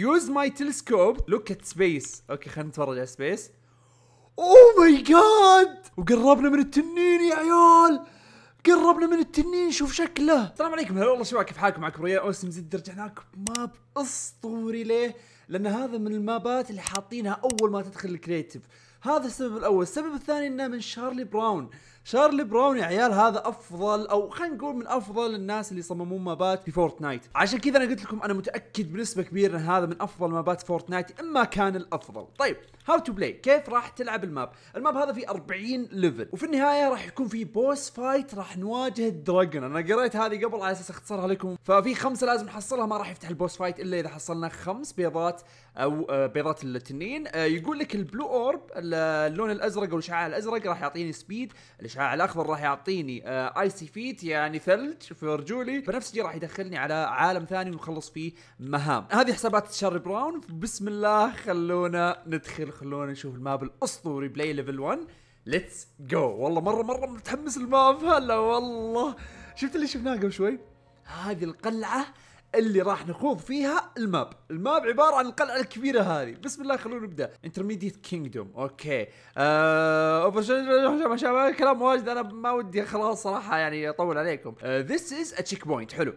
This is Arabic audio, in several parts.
يوز ماي تلسكوب لوك ات سبيس اوكي خلينا نتفرج على سبيس اوه ماي جاد وقربنا من التنين يا عيال قربنا من التنين شوف شكله السلام عليكم هلا والله شباب كيف حالكم معكم ريال اوسم زد رجعنا لكم ماب اسطوري ليه لان هذا من المابات اللي حاطينها اول ما تدخل الكريتيف هذا السبب الاول السبب الثاني انه من شارلي براون شارلي براون يا عيال هذا افضل او خلينا نقول من افضل الناس اللي يصممون مابات في فورتنايت عشان كذا انا قلت لكم انا متاكد بنسبه كبيره ان هذا من افضل مابات فورتنايت اما كان الافضل طيب هاو تو بلاي كيف راح تلعب الماب الماب هذا فيه 40 ليفل وفي النهايه راح يكون في بوس فايت راح نواجه الدراجون انا قريت هذه قبل على اساس اختصرها لكم ففي خمسه لازم نحصلها ما راح يفتح البوس فايت الا اذا حصلنا خمس بيضات او آه، بيضات التنين آه، يقول لك البلو اورب اللون الازرق او الاشعاع الازرق راح يعطيني سبيد الاشعاع آه، الاخضر راح يعطيني آه ايسي فيت يعني ثلج في رجولي بنفس الشيء راح يدخلني على عالم ثاني ونخلص فيه مهام هذه حسابات تشارلي براون بسم الله خلونا ندخل خلونا نشوف الماب الاسطوري بلاي ليفل 1 ليتس جو والله مره مره متحمس الماب هلا والله شفت اللي شفناه قبل شوي هذه القلعه اللي راح نخوض فيها الماب الماب عباره عن القلعه الكبيره هذه بسم الله خلونا نبدا انترميديت كينجدوم اوكي آه كلام واجد انا ما ودي خلاص صراحه يعني اطول عليكم ذس از تشيك بوينت حلو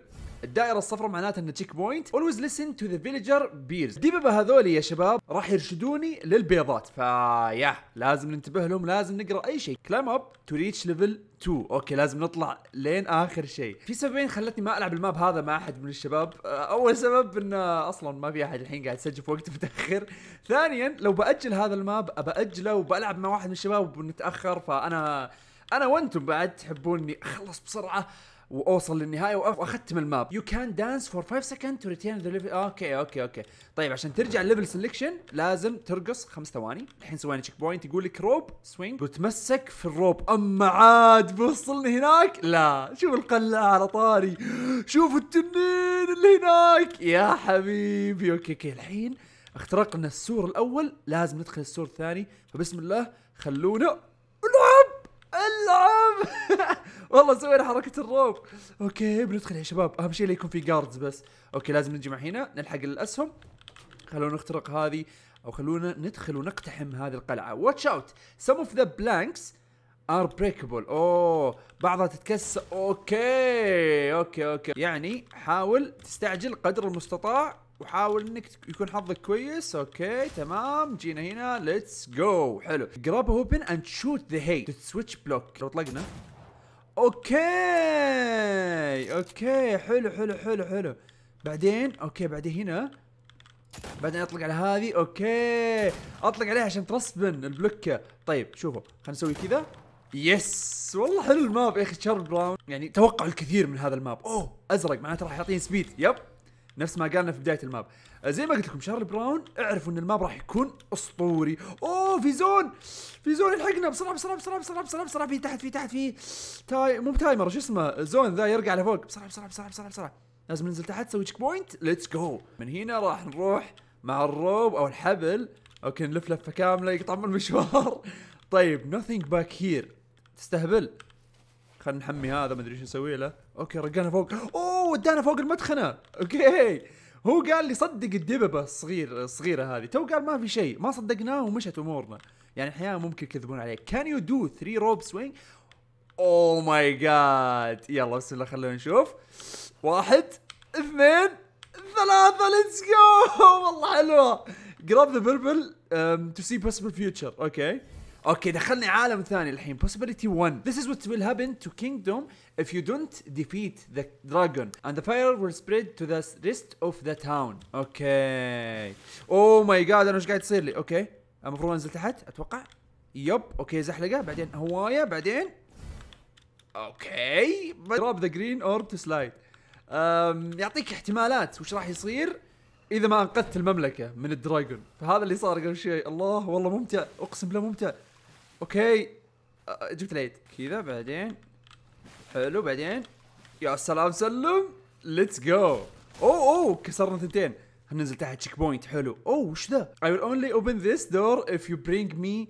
الدائره الصفراء معناتها انه تشيك بوينت اولويز لسن تو ذا فيليجر بيرز الدببه هذول يا شباب راح يرشدوني للبيضات فيا لازم ننتبه لهم لازم نقرا اي شيء كلايم اب تو ريتش ليفل 2 اوكي لازم نطلع لين اخر شيء في سببين خلتني ما العب الماب هذا مع احد من الشباب آه، اول سبب انه اصلا ما في احد الحين قاعد يسجل في وقت متاخر ثانيا لو باجل هذا الماب اباجله وبلعب مع واحد من الشباب ونتاخر فانا انا وانتم بعد تحبوني اخلص بسرعه واوصل للنهايه واختم الماب يو كان دانس فور 5 سكند تو ريتين ذا ليفل اوكي اوكي اوكي طيب عشان ترجع ليفل سلكشن لازم ترقص خمس ثواني الحين سوينا تشيك بوينت يقول لك روب سوينج وتمسك في الروب اما عاد بوصلني هناك لا شوف القلعه على طاري شوف التنين اللي هناك يا حبيبي اوكي اوكي الحين اخترقنا السور الاول لازم ندخل السور الثاني فبسم الله خلونا العب العب والله سوينا حركه الروب اوكي بندخل يا شباب اهم شيء لا يكون في جاردز بس اوكي لازم نجمع هنا نلحق الاسهم خلونا نخترق هذه او خلونا ندخل ونقتحم هذه القلعه واتش اوت سم اوف ذا بلانكس ار بريكبل اوه بعضها تتكسر اوكي اوكي اوكي يعني حاول تستعجل قدر المستطاع وحاول انك يكون حظك كويس اوكي تمام جينا هنا ليتس جو حلو جراب اوبن اند شوت ذا هيت سويتش بلوك لو طلقنا اوكي اوكي حلو حلو حلو حلو بعدين اوكي بعدين هنا بعدين اطلق على هذه اوكي اطلق عليها عشان ترسبن البلوكه طيب شوفوا خلينا نسوي كذا يس والله حلو الماب يا اخي شارب براون يعني توقع الكثير من هذا الماب اوه ازرق معناته راح يعطيني سبيد يب نفس ما قالنا في بدايه الماب آه، زي ما قلت لكم شارل براون اعرفوا ان الماب راح يكون اسطوري اوه في زون في زون يلحقنا بسرعه بسرعه بسرعه بسرعه بسرعه بسرعه في تحت في تحت في تاي مو تايمر شو اسمه زون ذا يرجع لفوق بسرعه بسرعه بسرعه بسرعه بسرعه لازم ننزل تحت نسوي تشيك بوينت ليتس جو من هنا راح نروح مع الروب او الحبل اوكي نلف لفه كامله يقطع من المشوار طيب nothing باك هير تستهبل خلينا نحمي هذا ما ادري ايش نسوي له اوكي رقانا فوق اوه ودانا فوق المدخنه اوكي هو قال لي صدق الدببه الصغير الصغيره هذه تو قال ما في شيء ما صدقناه ومشت امورنا يعني احيانا ممكن يكذبون عليك كان يو دو 3 روب سوينج اوه ماي جاد يلا بسم الله خلونا نشوف واحد اثنين ثلاثة ليتس جو والله حلوة جراب ذا بربل تو سي see possible اوكي okay. اوكي دخلني عالم ثاني الحين possibility 1 this is what will happen to kingdom if you don't defeat the dragon and the fire will spread to the rest of the town اوكي اوه ماي جاد انا ايش قاعد يصير لي اوكي المفروض انزل تحت اتوقع يب اوكي زحلقه بعدين هوايه بعدين اوكي دروب ذا جرين اورب تو سلايد يعطيك احتمالات وش راح يصير اذا ما انقذت المملكه من الدراجون فهذا اللي صار قبل شوي الله والله ممتع اقسم بالله ممتع اوكي آه، جبت العيد كذا بعدين حلو بعدين يا سلام سلم ليتس جو اوه اوه كسرنا ثنتين ننزل تحت تشيك بوينت حلو اوه وش ذا؟ I will only open this door if you bring me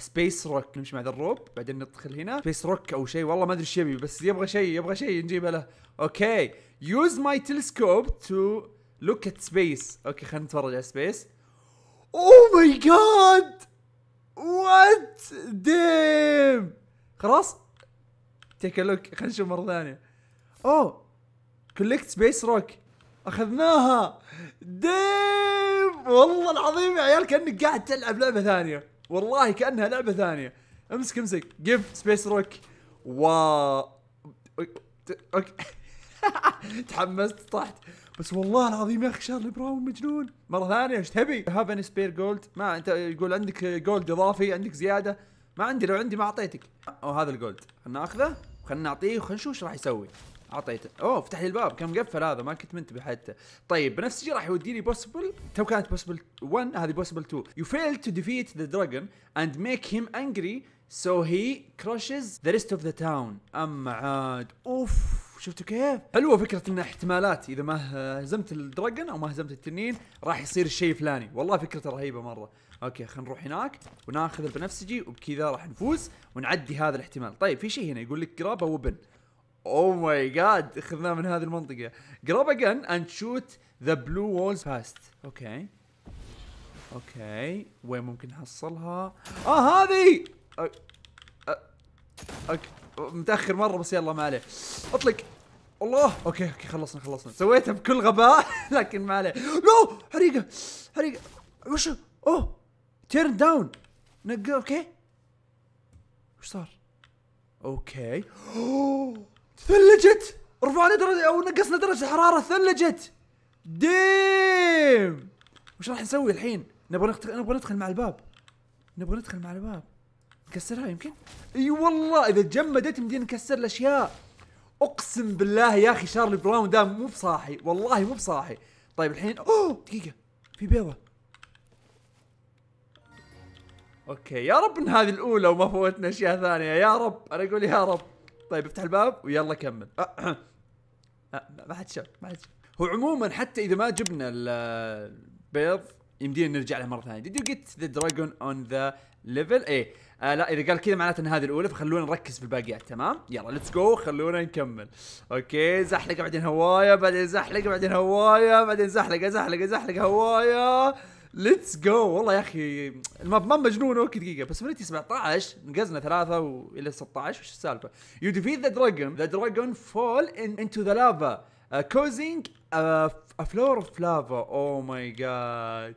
a space rock نمشي مع ذا الروب بعدين ندخل هنا space rock او شيء والله ما ادري ايش يبي بس يبغى شيء يبغى شيء نجيبه له اوكي use my telescope to look at space اوكي خلينا نتفرج على space اوه ماي جاد وات ديم خلاص تيك لوك خلينا نشوف مره ثانيه اوه كوليكت سبيس روك اخذناها ديم والله العظيم يا عيال كانك قاعد تلعب لعبه ثانيه والله كانها لعبه ثانيه امسك امسك جيب سبيس روك واو اوكي تحمست طحت بس والله العظيم يا اخي شارلي براون مجنون مره ثانيه ايش تبي؟ هاف اني سبير جولد ما انت يقول عندك جولد اضافي عندك زياده ما عندي لو عندي ما اعطيتك او هذا الجولد خلنا ناخذه خلنا نعطيه وخلنا نشوف ايش راح يسوي اعطيته اوه فتح لي الباب كان مقفل هذا ما كنت منتبه حتى طيب بنفس الشيء راح يوديني بوسبل تو كانت بوسبل 1 هذه بوسبل 2 يو فيل تو ديفيت ذا دراجون اند ميك هيم انجري سو هي كراشز ذا ريست اوف ذا تاون اما عاد اوف شفتوا كيف؟ حلوه فكره ان احتمالات اذا ما هزمت الدراجون او ما هزمت التنين راح يصير الشيء الفلاني، والله فكرته رهيبه مره. اوكي خلينا نروح هناك وناخذ البنفسجي وبكذا راح نفوز ونعدي هذا الاحتمال. طيب في شيء هنا يقول لك جرابا وبن. اوه ماي جاد اخذناه من هذه المنطقه. جرابا جن اند شوت ذا بلو وولز فاست. اوكي. اوكي وين ممكن نحصلها؟ اه هذه! اوكي متاخر مره بس يلا ما عليه اطلق الله اوكي اوكي خلصنا خلصنا سويتها بكل غباء لكن ما عليه نو حريقه حريقه وش اوه تيرن داون نق اوكي وش صار؟ اوكي ثلجت رفعنا درجه او نقصنا درجه الحراره ثلجت ديم وش راح نسوي الحين؟ نبغى نبغى ندخل مع الباب نبغى ندخل مع الباب نكسرها يمكن اي والله اذا تجمدت يمدينا نكسر الاشياء اقسم بالله يا اخي شارلي براون دام مو بصاحي والله مو بصاحي طيب الحين اوه دقيقه في بيضه اوكي يا رب ان هذه الاولى وما فوتنا اشياء ثانيه يا رب انا اقول يا رب طيب افتح الباب ويلا كمل أه. أه. أه، ما حد شاف ما حد شاف هو عموما حتى اذا ما جبنا البيض يمدينا نرجع له مره ثانيه did you get the dragon on the level ايه آه لا اذا قال كذا معناته ان هذه الاولى فخلونا نركز في الباقيات تمام يلا ليتس جو خلونا نكمل اوكي زحلقه بعدين هوايه بعدين زحلقه بعدين هوايه بعدين زحلقه زحلقه زحلقه هوايه ليتس جو والله يا اخي الماب ما مجنون اوكي دقيقه بس منتي 17 نقزنا ثلاثه والى 16 وش السالفه؟ يو ديفيت ذا دراجون ذا دراجون فول انتو ذا لافا كوزينج ا فلور اوف لافا او ماي جاد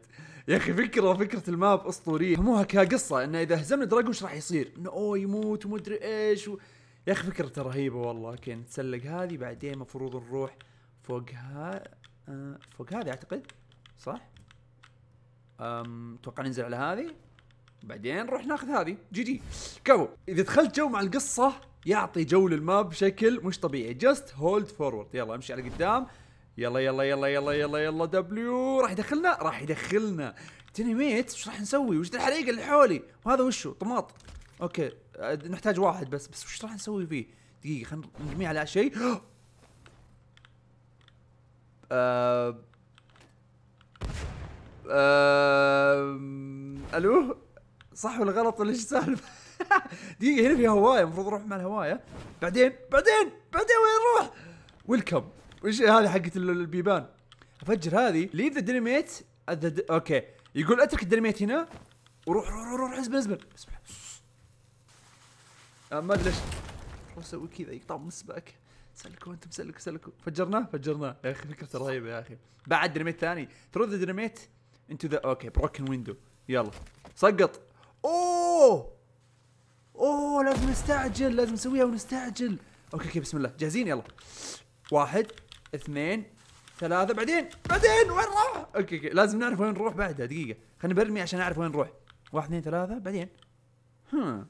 يا اخي فكره فكره الماب اسطوريه فهموها كقصه انه اذا هزمنا دراجون ايش راح يصير؟ انه اوه يموت ومدري ايش و... يا اخي فكرته رهيبه والله اوكي نتسلق هذه بعدين المفروض نروح فوق ها آه فوق هذه اعتقد صح؟ امم اتوقع ننزل على هذه بعدين نروح ناخذ هذه جي جي كفو اذا دخلت جو مع القصه يعطي جو للماب بشكل مش طبيعي جاست هولد فورورد يلا امشي على قدام يلا يلا يلا يلا يلا يلا دبليو راح يدخلنا راح يدخلنا ميت وش راح نسوي وش الحريقه اللي حولي وهذا وشو طماط اوكي نحتاج واحد بس بس وش راح نسوي فيه دقيقه خلينا نرميه على شيء ااا الو صح ولا غلط ولا ايش السالفه؟ دقيقة هنا في هواية المفروض اروح مع الهواية بعدين بعدين بعدين وين نروح؟ ويلكم وش هذه حقت البيبان افجر هذه ليف ذا دريميت اوكي يقول اترك الدريميت هنا وروح روح روح روح ازبل ازبل اسمع آه، ما ادري ليش اسوي كذا يقطع من سباك سلكوا انتم سلكوا سلكوا فجرناه فجرناه يا اخي فكرته رهيبه يا اخي بعد دريميت ثاني ثرو ذا دريميت انتو ذا اوكي بروكن ويندو يلا سقط اوه اوه لازم نستعجل لازم نسويها ونستعجل اوكي اوكي بسم الله جاهزين يلا واحد اثنين ثلاثة بعدين بعدين وين راح؟ اوكي اوكي لازم نعرف وين نروح بعدها دقيقة خليني برمي عشان اعرف وين نروح واحد اثنين ثلاثة بعدين ها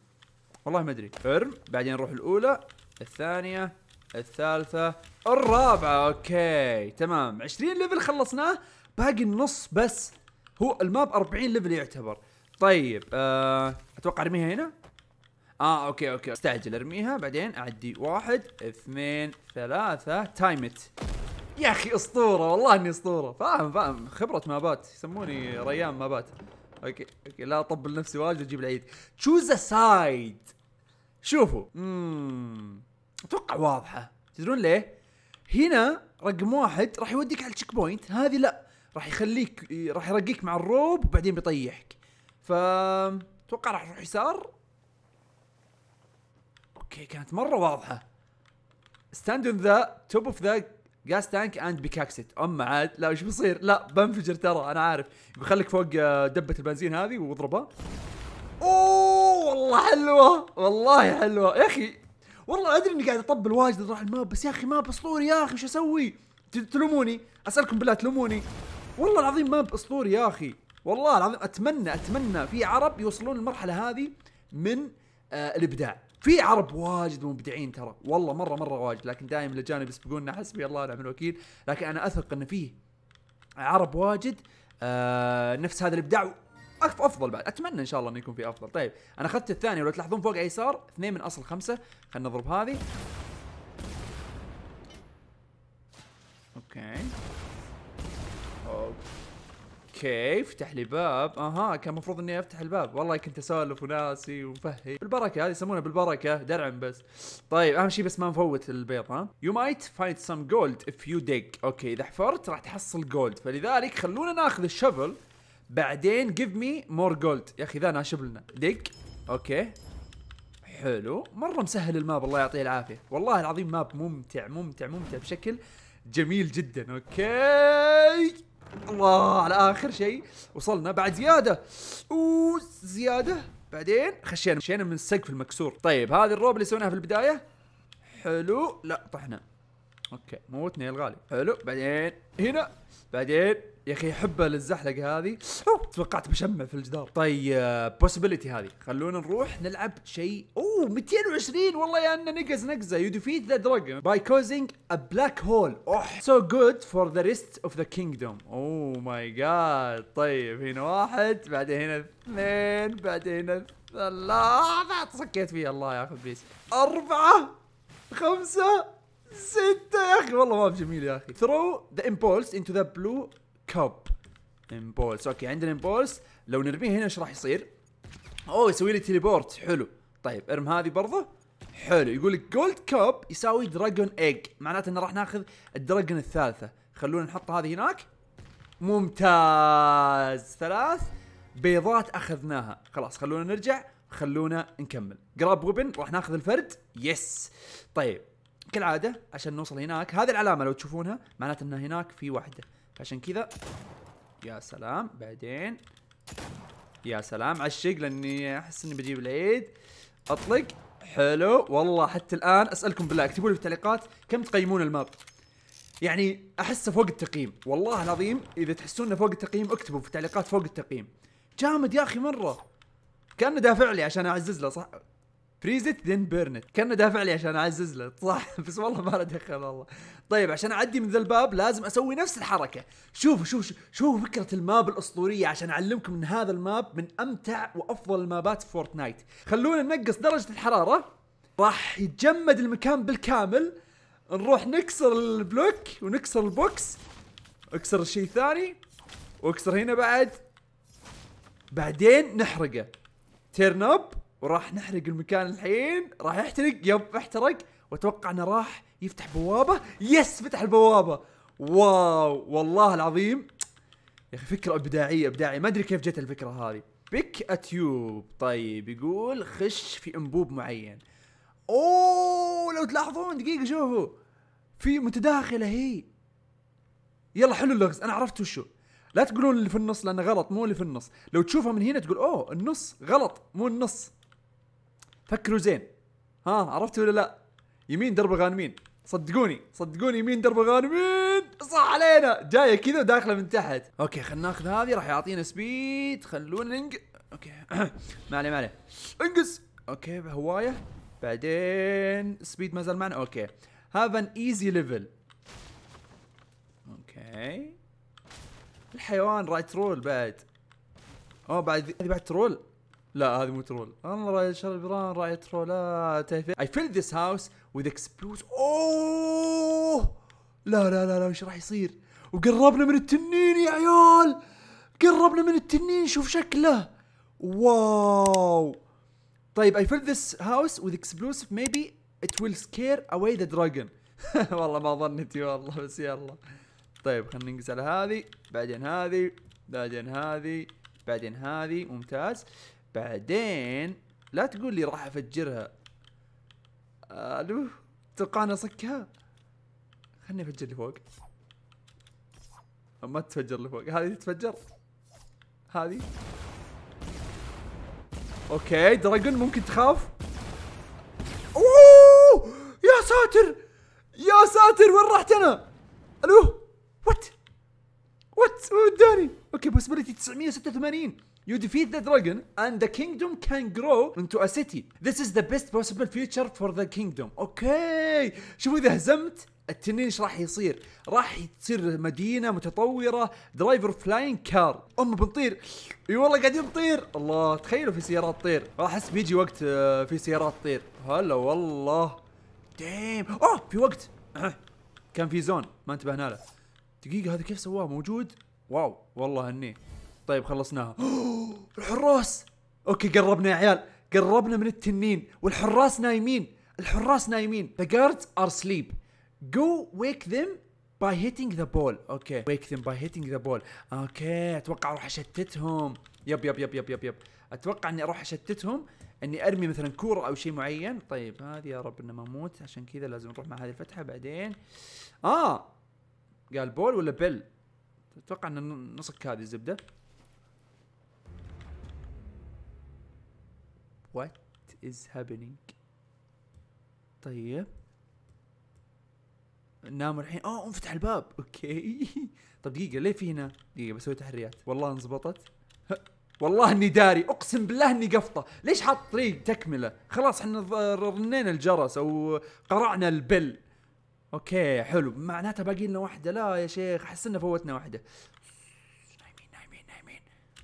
والله ما ادري ارم بعدين نروح الاولى الثانية الثالثة الرابعة اوكي تمام 20 ليفل خلصناه باقي النص بس هو الماب 40 ليفل يعتبر طيب أه اتوقع ارميها هنا اه اوكي اوكي استعجل ارميها بعدين اعدي واحد اثنين ثلاثة تايم ات يا اخي اسطوره والله اني اسطوره فاهم فاهم خبره مابات يسموني ريان مابات اوكي اوكي لا اطبل نفسي واجد اجيب العيد تشوز ا سايد شوفوا اممم اتوقع واضحه تدرون ليه هنا رقم واحد راح يوديك على التشيك بوينت هذه لا راح يخليك راح يرقيك مع الروب وبعدين بيطيحك ف اتوقع راح نروح يسار اوكي كانت مره واضحه ستاند اون ذا توب اوف ذا جاس تانك اند بيكاكسيت اما عاد لا ايش بيصير لا بنفجر ترى انا عارف خليك فوق آه، دبه البنزين هذه واضربها اوه والله حلوه والله حلوه يا اخي والله ادري اني قاعد اطبل واجد راح الماب بس يا اخي ماب اسطوري يا اخي شو اسوي تلوموني اسالكم بالله تلوموني والله العظيم ماب اسطوري يا اخي والله العظيم اتمنى اتمنى في عرب يوصلون المرحله هذه من آه الابداع في عرب واجد مبدعين ترى والله مره مره واجد لكن دائما الاجانب يسبقوننا حسبي الله ونعم الوكيل لكن انا اثق ان فيه عرب واجد آه نفس هذا الابداع افضل بعد اتمنى ان شاء الله انه يكون في افضل طيب انا اخذت الثاني ولو تلاحظون فوق ايسار اثنين من اصل خمسه خلينا نضرب هذه اوكي اوكي اوكي افتح لي باب اها كان المفروض اني افتح الباب والله كنت اسولف وناسي ومفهي بالبركه هذه يسمونها بالبركه درع بس طيب اهم شيء بس ما نفوت البيض ها يو مايت فايند سم جولد اف يو ديك اوكي اذا حفرت راح تحصل جولد فلذلك خلونا ناخذ الشفل بعدين جيف مي مور جولد يا اخي ذا ناشب لنا ديك اوكي حلو مره مسهل الماب الله يعطيه العافيه والله العظيم ماب ممتع ممتع ممتع بشكل جميل جدا اوكي الله على اخر شيء وصلنا بعد زياده وزياده زياده بعدين خشينا مشينا من السقف المكسور طيب هذه الروب اللي سويناها في البدايه حلو لا طحنا اوكي موتني يا الغالي حلو بعدين هنا بعدين يا اخي حبه للزحلقه هذه أوه. توقعت بشمع في الجدار طيب بوسيبيليتي هذه خلونا نروح نلعب شيء اوه 220 والله يا انه نقز نقزه يو ديفيت ذا دراجون باي كوزينج ا بلاك هول اوه سو جود فور ذا ريست اوف ذا كينجدوم اوه ماي جاد طيب هنا واحد بعدين هنا اثنين بعدين هنا ثلاثة سكيت فيه الله ياخذ بيس أربعة خمسة ستة يا اخي والله ما جميل يا اخي ثرو ذا امبولس انتو ذا بلو كاب امبولس اوكي عندنا امبولس لو نرميه هنا ايش راح يصير؟ اوه يسوي لي تيليبورت حلو طيب ارم هذه برضه حلو يقول لك جولد كاب يساوي دراجون ايج معناته انه راح ناخذ الدراجون الثالثه خلونا نحط هذه هناك ممتاز ثلاث بيضات اخذناها خلاص خلونا نرجع خلونا نكمل جراب ويبن راح ناخذ الفرد يس طيب كالعاده عشان نوصل هناك هذه العلامه لو تشوفونها معناته ان هناك في واحده فعشان كذا يا سلام بعدين يا سلام على الشق لاني احس اني بجيب العيد اطلق حلو والله حتى الان اسالكم بالله اكتبوا لي في التعليقات كم تقيمون الماب يعني احسه فوق التقييم والله العظيم اذا تحسون انه فوق التقييم اكتبوا في التعليقات فوق التقييم جامد يا اخي مره كانه دافع لي عشان اعزز له صح فريزت ذن بيرنت كانه دافع لي عشان اعزز له صح بس والله ما له دخل والله طيب عشان اعدي من ذا الباب لازم اسوي نفس الحركه شوفوا شوفوا شوفوا فكره الماب الاسطوريه عشان اعلمكم ان هذا الماب من امتع وافضل المابات في فورتنايت خلونا ننقص درجه الحراره راح يتجمد المكان بالكامل نروح نكسر البلوك ونكسر البوكس اكسر الشيء الثاني واكسر هنا بعد بعدين نحرقه تيرن اب وراح نحرق المكان الحين راح يحترق يب احترق واتوقع انه راح يفتح بوابه يس فتح البوابه واو والله العظيم يا اخي فكره ابداعيه ابداعيه ما ادري كيف جت الفكره هذه بيك اتيوب طيب يقول خش في انبوب معين اوه لو تلاحظون دقيقه شوفوا في متداخله هي يلا حلو اللغز انا عرفت وشو لا تقولون اللي في النص لانه غلط مو اللي في النص لو تشوفها من هنا تقول اوه النص غلط مو النص فكروا زين ها عرفتوا ولا لا يمين درب الغانمين صدقوني صدقوني يمين درب الغانمين صح علينا جايه كذا وداخله من تحت اوكي خلينا ناخذ هذه راح يعطينا سبيد خلونا ننق اوكي ما عليه ما عليه انقز اوكي هوايه بعدين سبيد ما زال معنا اوكي هاف ان ايزي ليفل اوكي الحيوان رايت رول بعد اوه بعد هذه بعد ترول لا هذه مو ترول انا راعي شربران راي ترولات اي فيل ذيس هاوس وذ اكسبلوز اوه لا لا لا لا وش راح يصير وقربنا من التنين يا عيال قربنا من التنين شوف شكله واو طيب اي فيل ذيس هاوس وذ اكسبلوز ميبي ات ويل سكير اواي ذا دراجون والله ما ظنتي والله بس يلا طيب خلينا ننقز على هذه بعدين هذه بعدين هذه بعدين هذه ممتاز بعدين لا تقول لي راح افجرها الو تلقاني اصكها خلني افجر اللي فوق ما تتفجر اللي فوق هذه تتفجر هذه اوكي دراجون ممكن تخاف اوه يا ساتر يا ساتر وين رحت انا الو وات وات وداني اوكي بوسبيلتي 986 You defeat the dragon and the kingdom can grow into a city. This is the best possible future for the kingdom. اوكي شوفوا اذا هزمت التنين ايش راح يصير؟ راح تصير مدينه متطوره درايفر فلاين كار، ام بنطير اي والله قاعدين نطير، الله تخيلوا في سيارات طير، راح احس بيجي وقت آه، في سيارات طير، هلا والله ديم، اوه في وقت كان في زون ما انتبهنا له. دقيقه هذا كيف سواه موجود؟ واو والله هني طيب خلصناها الحراس اوكي قربنا يا عيال قربنا من التنين والحراس نايمين الحراس نايمين the guards are sleep go wake them by hitting the ball اوكي wake them by hitting the ball اوكي اتوقع اروح اشتتهم يب يب يب يب يب يب اتوقع اني اروح اشتتهم اني ارمي مثلا كوره او شيء معين طيب هذه يا رب انه ما اموت عشان كذا لازم نروح مع هذه الفتحه بعدين اه قال بول ولا بل اتوقع ان نصك هذه الزبده What is happening طيب ناموا الحين اوه انفتح الباب اوكي طب دقيقه ليه في هنا دقيقه بسوي تحريات والله انضبطت والله اني داري اقسم بالله اني قفطه ليش حاط طريق تكمله خلاص احنا رنينا الجرس او قرعنا البل اوكي حلو معناته باقي لنا واحده لا يا شيخ احس انه فوتنا واحده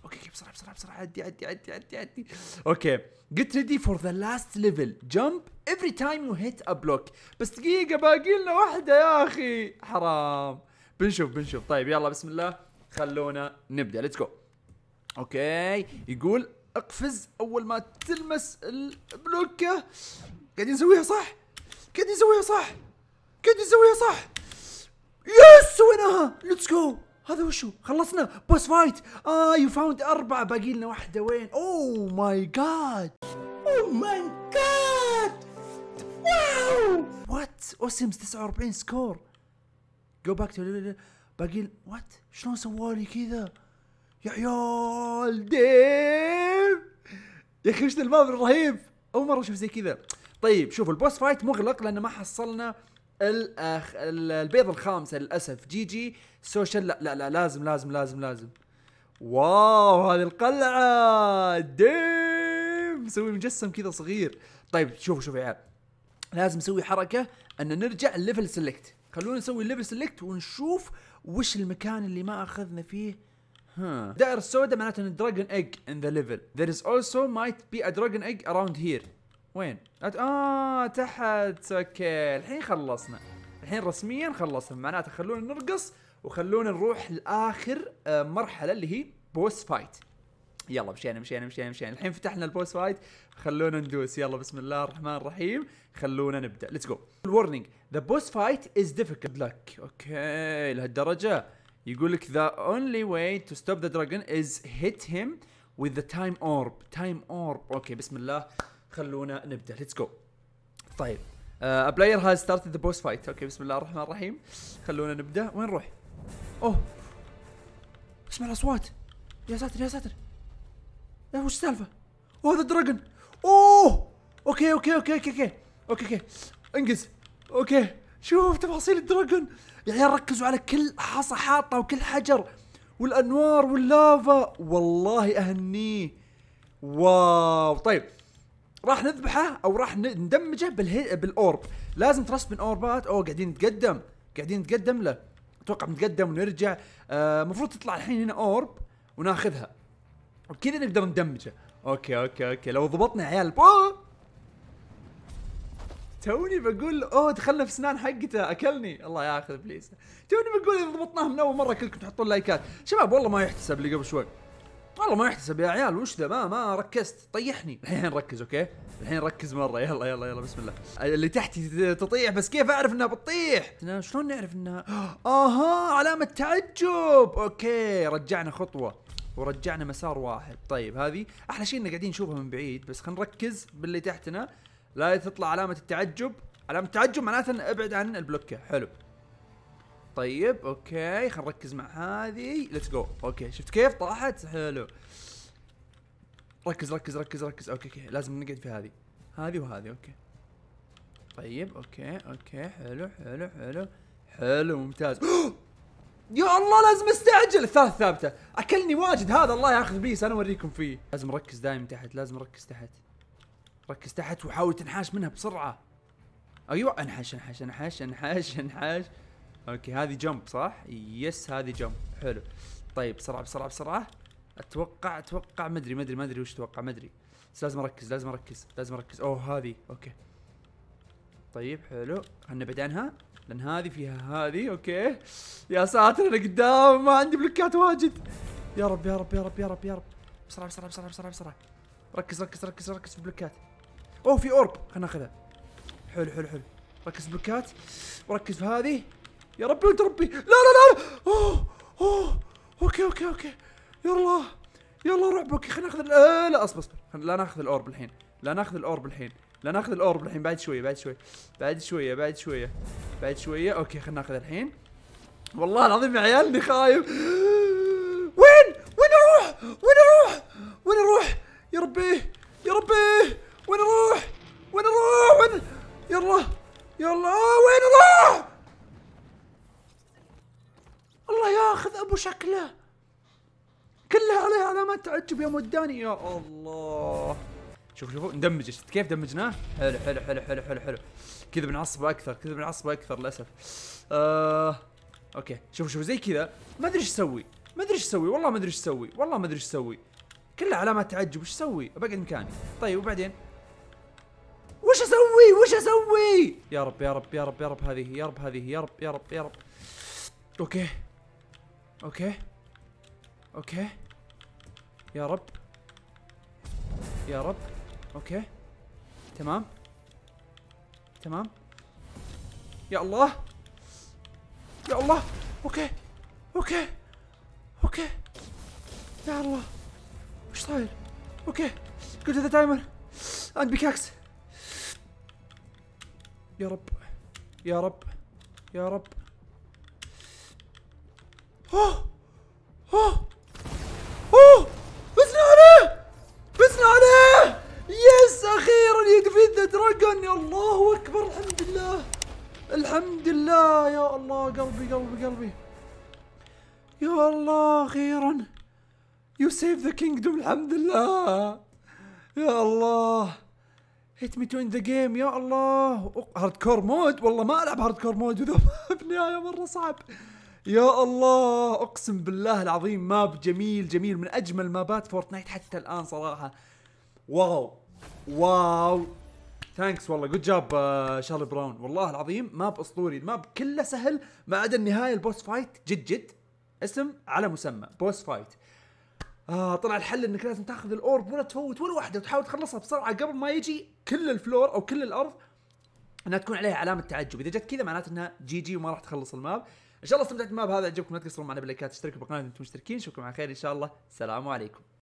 اوكي اوكي بسرعه بسرعه بسرعه عدي عدي عدي عدي عدي اوكي جيت ريدي فور ذا لاست ليفل جمب افري تايم يو هيت ا بلوك بس دقيقه باقي لنا واحده يا اخي حرام بنشوف بنشوف طيب يلا بسم الله خلونا نبدا ليتس جو اوكي يقول اقفز اول ما تلمس البلوكه قاعدين نسويها صح قاعدين نسويها صح قاعدين نسويها صح يس سويناها ليتس جو هذا وشو خلصنا بوس فايت اه يو فاوند اربعه باقي لنا واحده وين اوه ماي جاد اوه ماي جاد واو وات اوسمز 49 سكور جو باك تو باقي وات شلون سوالي كذا يا عيال ديم يا اخي وش الماب الرهيب اول مره اشوف زي كذا طيب شوف البوس فايت مغلق لان ما حصلنا الأخ... البيضه الخامسه للاسف جي جي سوشيال لا لا لا لازم لازم لازم لازم واو هذه القلعه ديم مسوي مجسم كذا صغير طيب شوفوا شوفوا يا عيال لازم نسوي حركه ان نرجع ليفل سيلكت خلونا نسوي الليفل سيلكت ونشوف وش المكان اللي ما اخذنا فيه ها الدائره السوداء معناته ان دراجون ايج ان ذا ليفل ذير از اولسو مايت بي ا دراجون ايج اراوند هير وين؟ أت... اه تحت اوكي الحين خلصنا الحين رسميا خلصنا معناته خلونا نرقص وخلونا نروح لاخر آه، مرحله اللي هي بوس فايت يلا مشينا مشينا مشينا مشينا الحين فتحنا البوس فايت خلونا ندوس يلا بسم الله الرحمن الرحيم خلونا نبدا ليتس جو الورنينج ذا بوس فايت از ديفيكلت لك اوكي لهالدرجه يقول لك ذا اونلي واي تو ستوب ذا دراجون از هيت هيم وذ ذا تايم اورب تايم اورب اوكي بسم الله خلونا نبدا ليتس جو طيب آه، A بلاير هاز started ذا بوس فايت اوكي بسم الله الرحمن الرحيم خلونا نبدا وين نروح؟ اوه اسمع الاصوات يا ساتر يا ساتر يا وش السالفه؟ اوه هذا دراجون اوه اوكي اوكي اوكي اوكي اوكي اوكي اوكي انجز اوكي شوف تفاصيل الدراجون يا عيال ركزوا على كل حصى حاطه وكل حجر والانوار واللافا والله اهنيه واو طيب راح نذبحه او راح ندمجه بالهي... بالاورب لازم ترسم من اوربات او قاعدين نتقدم قاعدين نتقدم له اتوقع بنتقدم ونرجع المفروض آه تطلع الحين هنا اورب وناخذها وبكذا نقدر ندمجه اوكي اوكي اوكي لو ضبطنا يا عيال اوه توني بقول اوه دخلنا في سنان حقته اكلني الله ياخذ بليز توني بقول اذا ضبطناهم من اول مره كلكم تحطون لايكات شباب والله ما يحتسب اللي قبل شوي والله ما يحتسب يا عيال وش ذا ما ما ركزت طيحني الحين ركز اوكي الحين ركز مره يلا يلا يلا بسم الله اللي تحتي تطيح بس كيف اعرف انها بتطيح شلون نعرف انها اها علامه تعجب اوكي رجعنا خطوه ورجعنا مسار واحد طيب هذه احلى شيء ان قاعدين نشوفها من بعيد بس خلينا نركز باللي تحتنا لا تطلع علامه التعجب علامه التعجب معناته ابعد عن البلوكه حلو طيب اوكي خلينا نركز مع هذه ليتس جو اوكي شفت كيف طاحت حلو ركز ركز ركز ركز اوكي اوكي لازم نقعد في هذه هذه وهذه اوكي طيب اوكي اوكي حلو حلو حلو حلو ممتاز يا الله لازم استعجل الثالث ثابته اكلني واجد هذا الله ياخذ بيس انا اوريكم فيه لازم ركز دايم تحت لازم ركز تحت ركز تحت وحاول تنحاش منها بسرعه ايوه انحش انحش انحش انحش انحش اوكي هذه جمب صح؟ يس هذه جمب حلو طيب بسرعه بسرعه بسرعه اتوقع اتوقع مدري مدري مدري وش اتوقع مدري بس لازم اركز لازم اركز لازم اركز اوه هذه اوكي طيب حلو خلنا نبعد عنها لان هذه فيها هذه اوكي يا ساتر انا قدام ما عندي بلوكات واجد يا رب يا رب يا رب يا رب يا رب بسرعه بسرعه بسرعه بسرعه بسرعه ركز ركز ركز ركز في البلوكات اوه في اورب خلنا ناخذها حلو حلو حلو ركز بلوكات وركز في هذه يا ربي ولد ربي لا لا لا اوه اوه اوكي اوكي اوكي يلا يلا رعب اوكي خلينا ناخذ آه لا اصبر اصبر لا ناخذ الاورب الحين لا ناخذ الاورب الحين لا ناخذ الاورب الحين بعد شويه بعد شويه بعد شويه بعد شويه بعد شويه اوكي خلينا ناخذ الحين والله العظيم يا عيال اني خايف عجب يوم وداني يا الله شوف شوفوا ندمج شفت كيف دمجناه؟ حلو حلو حلو حلو حلو حلو كذا بنعصب اكثر كذا بنعصب اكثر للاسف. آه اوكي شوفوا شوفوا زي كذا ما ادري ايش اسوي ما ادري ايش اسوي والله ما ادري ايش اسوي والله ما ادري ايش اسوي. كلها علامات تعجب ايش اسوي؟ بقعد مكاني. طيب وبعدين؟ وش اسوي؟ وش اسوي؟ يا رب يا رب يا رب يا رب هذه يا رب هذه يا رب يا رب يا رب. اوكي. اوكي. اوكي. يا رب يا رب اوكي تمام تمام يا الله يا الله اوكي اوكي اوكي يا الله وش صاير اوكي قلت ذا تايمر اند بيكاكس يا رب يا رب يا رب اوه اوه الله قلبي قلبي قلبي يا الله أخيرا يو سيف ذا كينجدوم الحمد لله يا الله هيت مي تو ان ذا جيم يا الله هارد كور مود والله ما العب هارد كور مود وذا بنهايه مره صعب يا الله اقسم بالله العظيم ماب جميل جميل من اجمل مابات فورتنايت حتى الان صراحه واو واو ثانكس والله جود جاب شارل براون والله العظيم ماب اسطوري الماب كله سهل ما عدا النهايه البوس فايت جد جد اسم على مسمى بوس فايت آه طلع الحل انك لازم تاخذ الاورب ولا تفوت ولا واحده وتحاول تخلصها بسرعه قبل ما يجي كل الفلور او كل الارض انها تكون عليها علامه تعجب اذا جت كذا معناته انها جي جي وما راح تخلص الماب ان شاء الله استمتعت بالماب هذا عجبكم لا تقصرون معنا باللايكات اشتركوا بالقناه اذا انتم مشتركين نشوفكم على خير ان شاء الله سلام عليكم